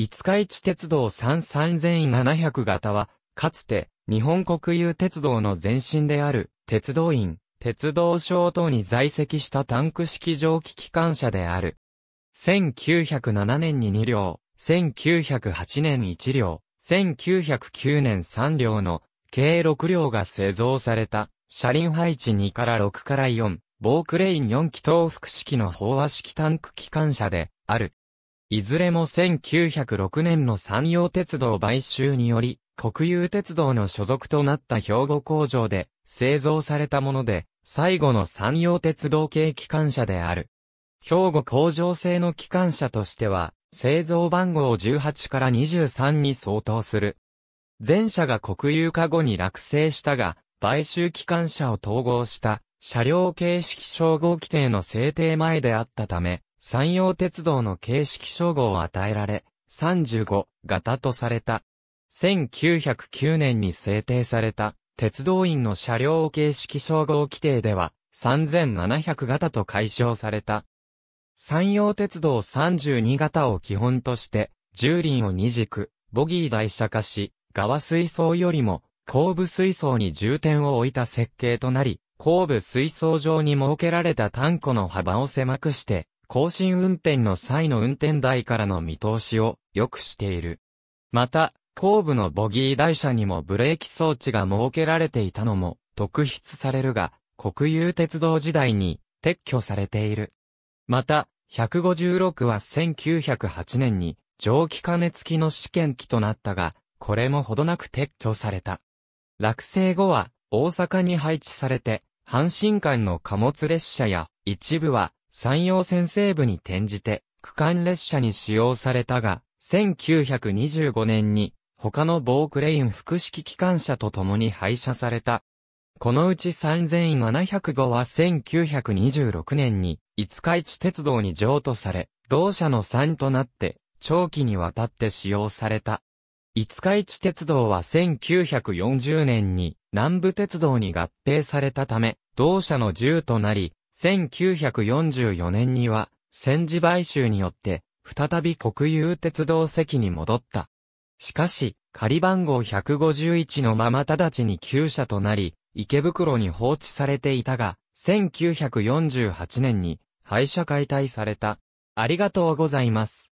五日市鉄道33700型は、かつて、日本国有鉄道の前身である、鉄道院、鉄道省等に在籍したタンク式蒸気機関車である。1907年に2両、1908年1両、1909年3両の、計6両が製造された、車輪配置2から6から4、ボークレイン4気筒複式の飽和式タンク機関車で、ある。いずれも1906年の山陽鉄道買収により、国有鉄道の所属となった兵庫工場で製造されたもので、最後の山陽鉄道系機関車である。兵庫工場製の機関車としては、製造番号18から23に相当する。前者が国有化後に落成したが、買収機関車を統合した、車両形式称号規定の制定前であったため、山陽鉄道の形式称号を与えられ、35型とされた。1909年に制定された鉄道員の車両形式称号規定では3700型と解消された。山陽鉄道32型を基本として重輪を二軸、ボギー台車化し、側水槽よりも後部水槽に重点を置いた設計となり、後部水槽上に設けられた単庫の幅を狭くして、更新運転の際の運転台からの見通しを良くしている。また、後部のボギー台車にもブレーキ装置が設けられていたのも特筆されるが、国有鉄道時代に撤去されている。また、156は1908年に蒸気加熱機の試験機となったが、これもほどなく撤去された。落成後は大阪に配置されて、阪神間の貨物列車や一部は山陽線西部に転じて、区間列車に使用されたが、1925年に、他のークレイン複式機関車と共に廃車された。このうち3 7 0 5は1926年に、五日市鉄道に譲渡され、同社の3となって、長期にわたって使用された。五日市鉄道は1940年に南部鉄道に合併されたため、同社の10となり、1944年には、戦時買収によって、再び国有鉄道席に戻った。しかし、仮番号151のまま直ちに旧車となり、池袋に放置されていたが、1948年に廃車解体された。ありがとうございます。